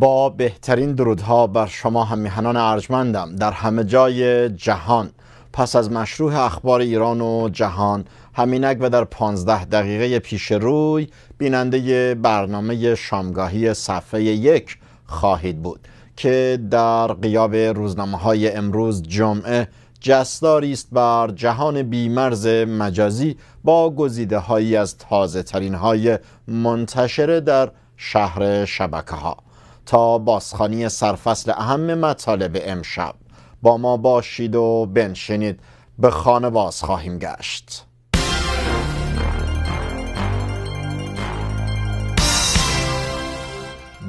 با بهترین درودها بر شما همیهنان ارجمندم در همه جای جهان پس از مشروع اخبار ایران و جهان همینک و در 15 دقیقه پیش روی بیننده برنامه شامگاهی صفحه یک خواهید بود که در قیاب روزنامه های امروز جمعه جستاری است بر جهان بیمرز مجازی با گزیده هایی از تازه ترین های منتشره در شهر شبکه ها تا بازخانی سرفصل اهم مطالب امشب با ما باشید و بنشینید به خانه باز خواهیم گشت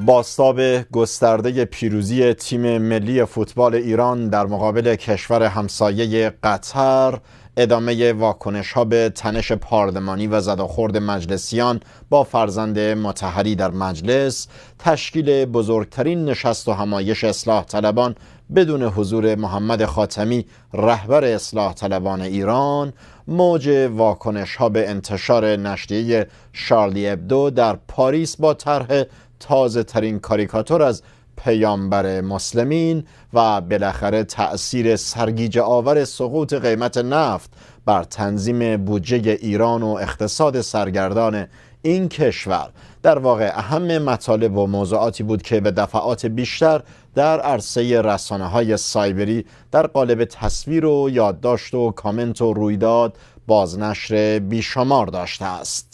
باستاب گسترده پیروزی تیم ملی فوتبال ایران در مقابل کشور همسایه قطر ادامه واکنش ها به تنش پارلمانی و خورد مجلسیان با فرزند متحری در مجلس تشکیل بزرگترین نشست و همایش اصلاح طلبان بدون حضور محمد خاتمی رهبر اصلاح طلبان ایران موج واکنش ها به انتشار نشریه شارلی ابدو در پاریس با طرح تازه ترین کاریکاتور از پیامبر مسلمین و بالاخره تأثیر سرگیجه آور سقوط قیمت نفت بر تنظیم بودجه ایران و اقتصاد سرگردان این کشور در واقع اهم مطالب و موضوعاتی بود که به دفعات بیشتر در عرصه رسانه های سایبری در قالب تصویر و یادداشت و کامنت و رویداد بازنشر بیشمار داشته است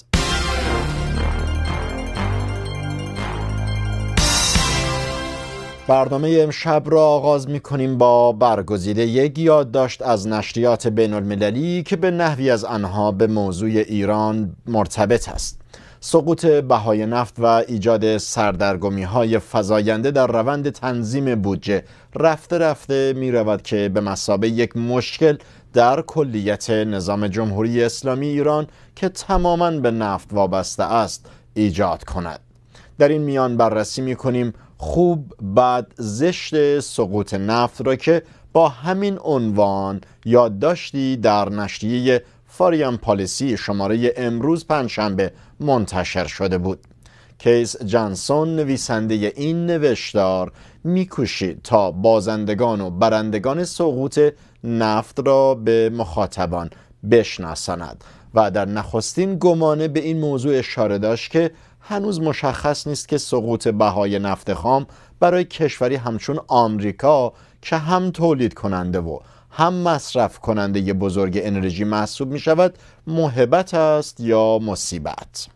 برنامه امشب را آغاز می کنیم با برگزیده یک یادداشت از نشریات بین المللی که به نحوی از آنها به موضوع ایران مرتبط است سقوط بهای نفت و ایجاد سردرگمی های فزاینده در روند تنظیم بودجه رفته رفته می که به مسابه یک مشکل در کلیت نظام جمهوری اسلامی ایران که تماماً به نفت وابسته است ایجاد کند در این میان بررسی می کنیم خوب بد زشت سقوط نفت را که با همین عنوان یاد داشتی در نشریه فاریان پالیسی شماره امروز پنجشنبه منتشر شده بود کیس جانسون نویسنده این نوشتار میکوشید تا بازندگان و برندگان سقوط نفت را به مخاطبان بشناساند و در نخستین گمانه به این موضوع اشاره داشت که هنوز مشخص نیست که سقوط بهای نفت خام برای کشوری همچون آمریکا که هم تولید کننده و هم مصرف کننده ی بزرگ انرژی محسوب می شود محبت است یا مصیبت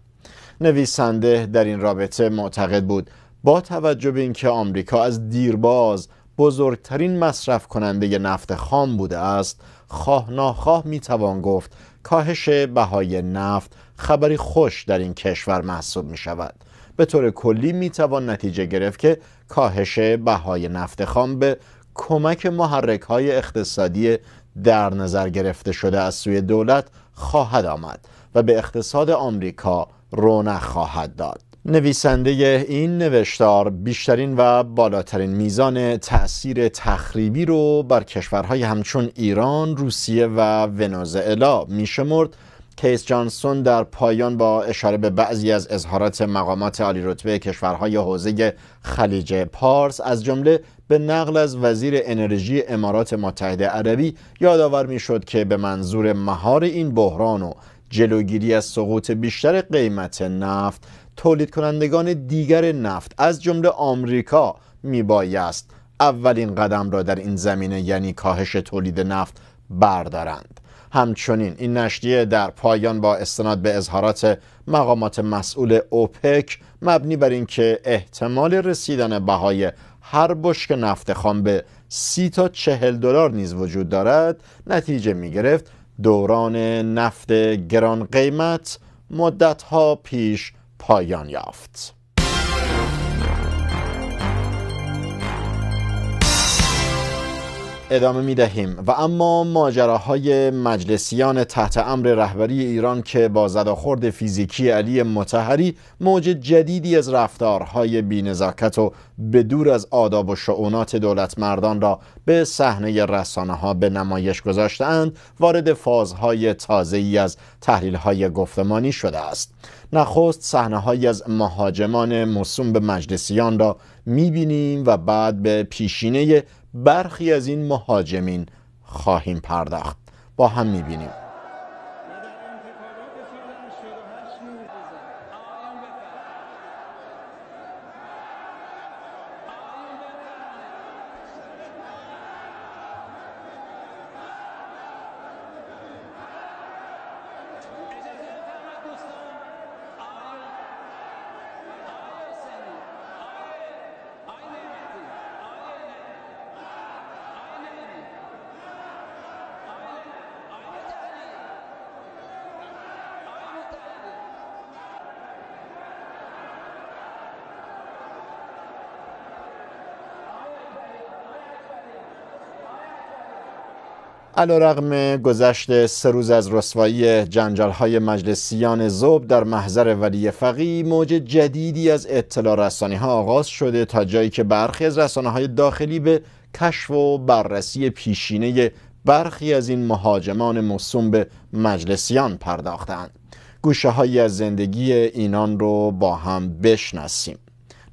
نویسنده در این رابطه معتقد بود با توجه به اینکه آمریکا از دیرباز بزرگترین مصرف کننده نفت خام بوده است خواه ناخواه توان گفت کاهش بهای نفت خبری خوش در این کشور محسوب می شود به طور کلی می توان نتیجه گرفت که کاهش بهای نفت خام به کمک محرک های اقتصادی در نظر گرفته شده از سوی دولت خواهد آمد و به اقتصاد آمریکا رونق خواهد داد نویسنده این نوشتار بیشترین و بالاترین میزان تأثیر تخریبی رو بر کشورهای همچون ایران، روسیه و ونزوئلا میشمرد کیس جانسون در پایان با اشاره به بعضی از اظهارات مقامات عالی رتبه کشورهای حوزه خلیج پارس از جمله به نقل از وزیر انرژی امارات متحده عربی یادآور میشد که به منظور مهار این بحران و جلوگیری از سقوط بیشتر قیمت نفت تولید کنندگان دیگر نفت از جمله آمریکا میبایست اولین قدم را در این زمینه یعنی کاهش تولید نفت بردارند همچنین این نشریه در پایان با استناد به اظهارات مقامات مسئول اوپک مبنی بر اینکه احتمال رسیدن بهای هر بشک نفت خام به سی تا چهل دلار نیز وجود دارد نتیجه می گرفت دوران نفت گران قیمت مدت ها پیش پایان یافت. ادامه می دهیم و اما ماجراهای مجلسیان تحت امر رهبری ایران که با زداخورد فیزیکی علی متحری موج جدیدی از رفتارهای بینزاکت و به دور از آداب و شعونات دولت مردان را به صحنه رسانه ها به نمایش گذاشتند وارد فازهای تازه ای از تحلیل های گفتمانی شده است نخست صحنه های از مهاجمان موسوم به مجلسیان را میبینیم و بعد به پیشینه برخی از این مهاجمین خواهیم پرداخت با هم میبینیم علا گذشت سه روز از رسوایی جنجالهای مجلسیان زوب در محضر ولی فقی موج جدیدی از اطلاع رسانی ها آغاز شده تا جایی که برخی از رسانه های داخلی به کشف و بررسی پیشینه برخی از این مهاجمان مصوم به مجلسیان پرداختند گوشه هایی از زندگی اینان رو با هم بشناسیم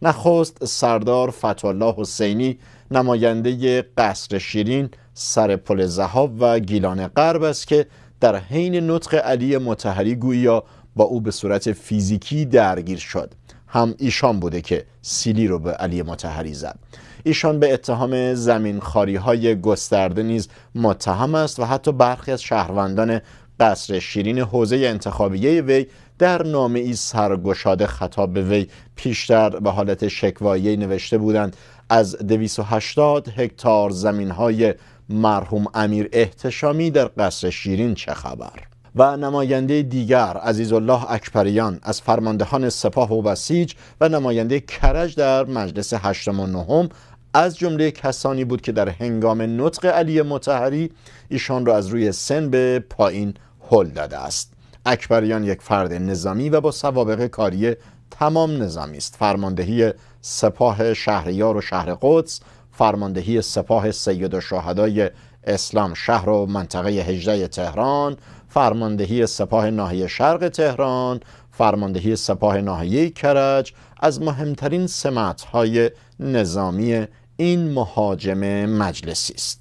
نخست سردار فتولا حسینی نماینده قصر شیرین سر پل زهاب و گیلان غرب است که در حین نطق علی متحری گویا با او به صورت فیزیکی درگیر شد هم ایشان بوده که سیلی رو به علی متحری زد ایشان به اتهام زمین خاری های گسترده نیز متهم است و حتی برخی از شهروندان قصر شیرین حوزه انتخابیه وی در نامه ای سرگشاده خطاب به وی پیشتر به حالت شکوایی نوشته بودند از 280 هکتار زمین های مرحوم امیر احتشامی در قصر شیرین چه خبر و نماینده دیگر الله اکبریان از فرماندهان سپاه و بسیج و نماینده کرج در مجلس هشتم و نهم از جمله کسانی بود که در هنگام نطق علی متحری ایشان را از روی سن به پایین هل داده است اکبریان یک فرد نظامی و با سوابق کاری تمام نظامی است فرماندهی سپاه شهریار و شهر قدس فرماندهی سپاه سید و شهدای اسلام شهر و منطقه هجده تهران فرماندهی سپاه ناحیه شرق تهران فرماندهی سپاه ناحیه کرج از مهمترین سمتهای نظامی این مهاجم مجلسی است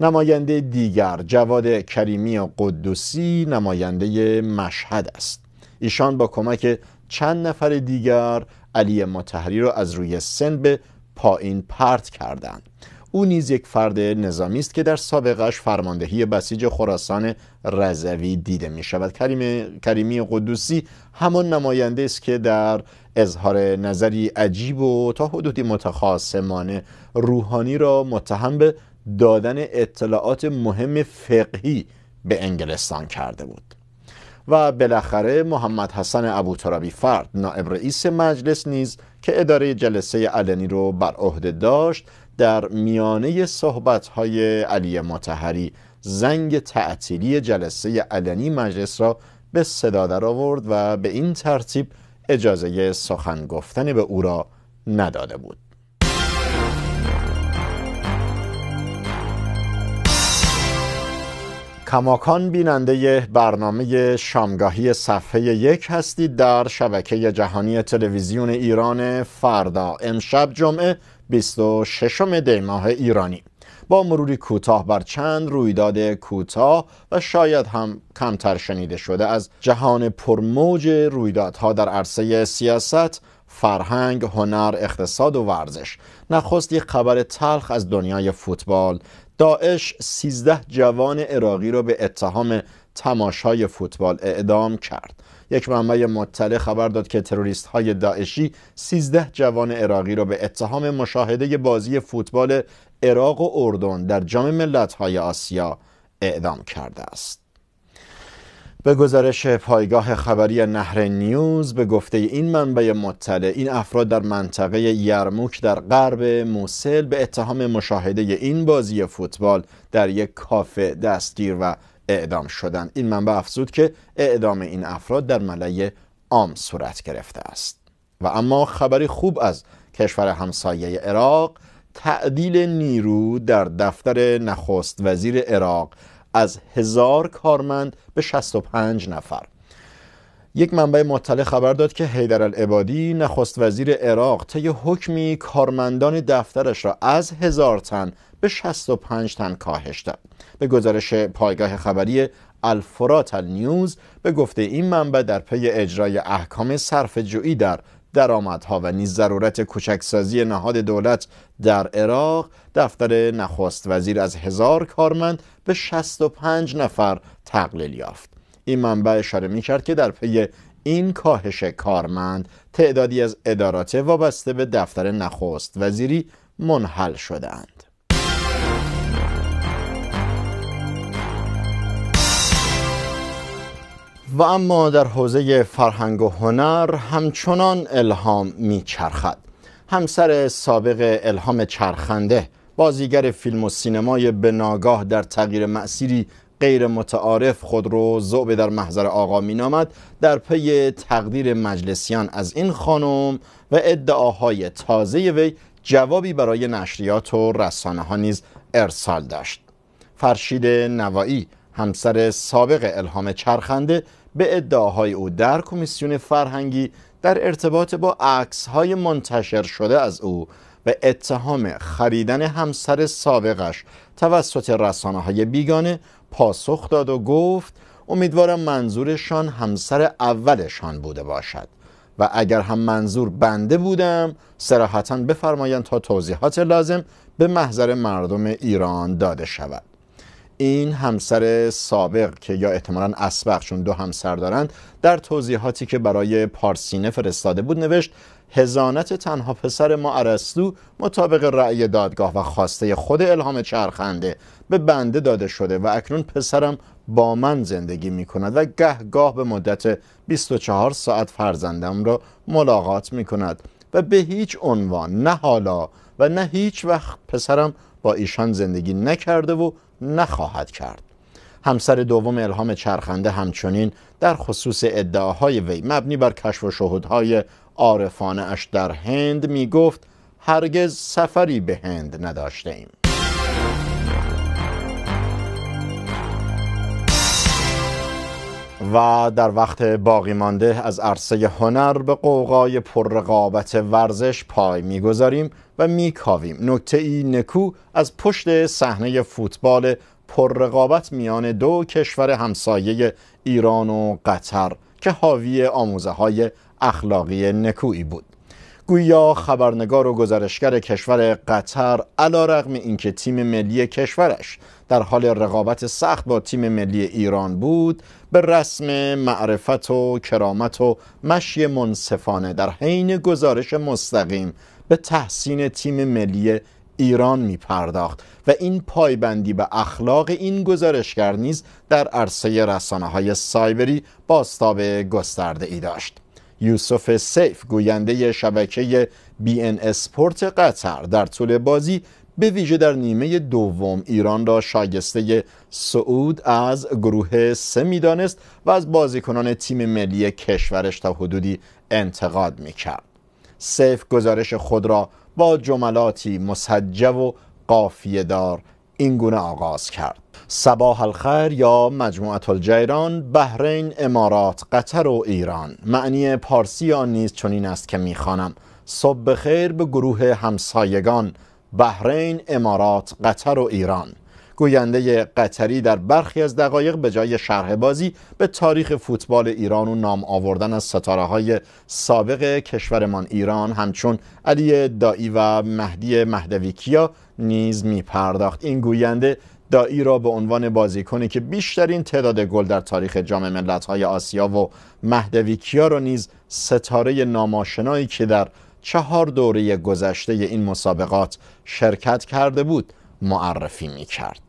نماینده دیگر جواد کریمی و قدوسی نماینده مشهد است ایشان با کمک چند نفر دیگر علی متحری را از روی سن به پایین پرت کردند او نیز یک فرد نظامی است که در سابقش فرماندهی بسیج خراسان رضوی دیده می شود کریمی قدوسی همان نماینده است که در اظهار نظری عجیب و تا حدودی متخاصمانه روحانی را متهم به دادن اطلاعات مهم فقهی به انگلستان کرده بود و بالاخره محمد حسن ترابی فرد نائب رئیس مجلس نیز که اداره جلسه علنی رو بر عهده داشت در میانه های علی متحری زنگ تعطیلی جلسه علنی مجلس را به صدا آورد و به این ترتیب اجازه سخن گفتن به او را نداده بود کماکان بیننده برنامه شامگاهی صفحه یک هستید در شبکه جهانی تلویزیون ایران فردا امشب جمعه 26 دی ماه ایرانی با مروری کوتاه بر چند رویداد کوتاه و شاید هم کمتر شنیده شده از جهان پرموج رویدادها در عرصه سیاست فرهنگ، هنر، اقتصاد و ورزش نخست یک خبر تلخ از دنیای فوتبال داعش 13 جوان عراقی را به اتهام تماشای فوتبال اعدام کرد یک منبع مطلع خبر داد که تروریست های داعشی 13 جوان عراقی را به اتهام مشاهده بازی فوتبال عراق و اردن در جام ملت های آسیا اعدام کرده است به گزارش پایگاه خبری نهر نیوز به گفته این منبع مطلع این افراد در منطقه یرموک در غرب موسل به اتهام مشاهده این بازی فوتبال در یک کافه دستگیر و اعدام شدند این منبع افزود که اعدام این افراد در ملای عام صورت گرفته است و اما خبری خوب از کشور همسایه عراق تعدیل نیرو در دفتر نخست وزیر عراق از هزار کارمند به 65 نفر یک منبع مطلع خبر داد که حیدر العبادی نخست وزیر عراق طی حکمی کارمندان دفترش را از هزار تن به 65 تن کاهش داد به گزارش پایگاه خبری الفرات نیوز به گفته این منبع در پی اجرای احکام صرف جویی در درآمدها و نیز ضرورت کوچکسازی نهاد دولت در عراق دفتر نخست وزیر از هزار کارمند به 65 نفر تقلیل یافت این منبع اشاره می کرد که در پی این کاهش کارمند تعدادی از ادارات وابسته به دفتر نخست وزیری منحل شدند و اما در حوزه فرهنگ و هنر همچنان الهام میچرخد همسر سابق الهام چرخنده بازیگر فیلم و سینمای به ناگاه در تغییر مأسیری غیر متعارف خود رو زعبه در محضر آقا مینامد در پی تقدیر مجلسیان از این خانم و ادعاهای تازه وی جوابی برای نشریات و رسانه ها نیز ارسال داشت فرشید نوایی همسر سابق الهام چرخنده به ادعاهای او در کمیسیون فرهنگی در ارتباط با عکس های منتشر شده از او به اتهام خریدن همسر سابقش توسط رسانه های بیگانه پاسخ داد و گفت امیدوارم منظورشان همسر اولشان بوده باشد و اگر هم منظور بنده بودم سراحتا بفرمایند تا توضیحات لازم به محضر مردم ایران داده شود این همسر سابق که یا احتمالا اسبق چون دو همسر دارند در توضیحاتی که برای پارسینه فرستاده بود نوشت هزانت تنها پسر ما ارسطو مطابق رأی دادگاه و خواسته خود الهام چرخنده به بنده داده شده و اکنون پسرم با من زندگی می کند و گهگاه به مدت 24 ساعت فرزندم را ملاقات می کند و به هیچ عنوان نه حالا و نه هیچ وقت پسرم با ایشان زندگی نکرده و نخواهد کرد همسر دوم الهام چرخنده همچنین در خصوص ادعاهای وی مبنی بر کشف و شهودهای عارفانه اش در هند می گفت هرگز سفری به هند نداشته ایم. و در وقت باقی مانده از عرصه هنر به قوقای پررقابت ورزش پای میگذاریم و میکاویم نکته ای نکو از پشت صحنه فوتبال پررقابت میان دو کشور همسایه ایران و قطر که حاوی آموزه های اخلاقی نکویی بود گویا خبرنگار و گزارشگر کشور قطر علا رقم اینکه تیم ملی کشورش در حال رقابت سخت با تیم ملی ایران بود به رسم معرفت و کرامت و مشی منصفانه در حین گزارش مستقیم به تحسین تیم ملی ایران می پرداخت و این پایبندی به اخلاق این گزارشگر نیز در عرصه رسانه های سایبری باستاب گسترده ای داشت یوسف سیف گوینده شبکه بی ان اسپورت قطر در طول بازی به ویژه در نیمه دوم ایران را شایسته سعود از گروه سه میدانست و از بازیکنان تیم ملی کشورش تا حدودی انتقاد میکرد سیف گزارش خود را با جملاتی مسجب و دار اینگونه آغاز کرد صباح الخیر یا مجموعه الجیران بحرین امارات قطر و ایران معنی پارسی آن نیز چنین است که میخوانم صبح خیر به گروه همسایگان بحرین امارات قطر و ایران گوینده قطری در برخی از دقایق به جای شرح بازی به تاریخ فوتبال ایران و نام آوردن از ستاره های سابق کشورمان ایران همچون علی دایی و مهدی مهدوی کیا نیز می پرداخت این گوینده دایی را به عنوان بازیکنی که بیشترین تعداد گل در تاریخ جام ملت‌های آسیا و مهدویکیا را نیز ستاره ناماشنایی که در چهار دوره گذشته این مسابقات شرکت کرده بود معرفی می‌کرد.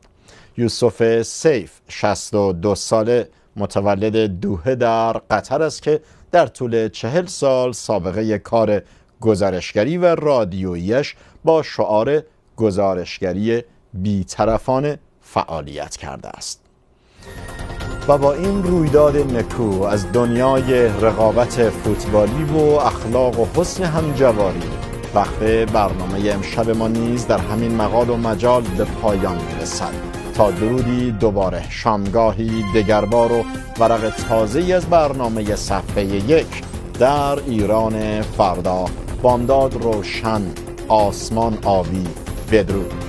یوسف سیف 62 ساله متولد دوهه در قطر است که در طول چهل سال سابقه کار گزارشگری و رادیویش با شعار گزارشگری بیطرفانه فعالیت کرده است و با این رویداد نکو از دنیای رقابت فوتبالی و اخلاق و حسن همجواری وقت برنامه امشب ما نیز در همین مقال و مجال به پایان میرسد تا درودی دوباره شامگاهی دگربار و ورق تازه از برنامه صفحه یک در ایران فردا بامداد روشن آسمان آبی بدرود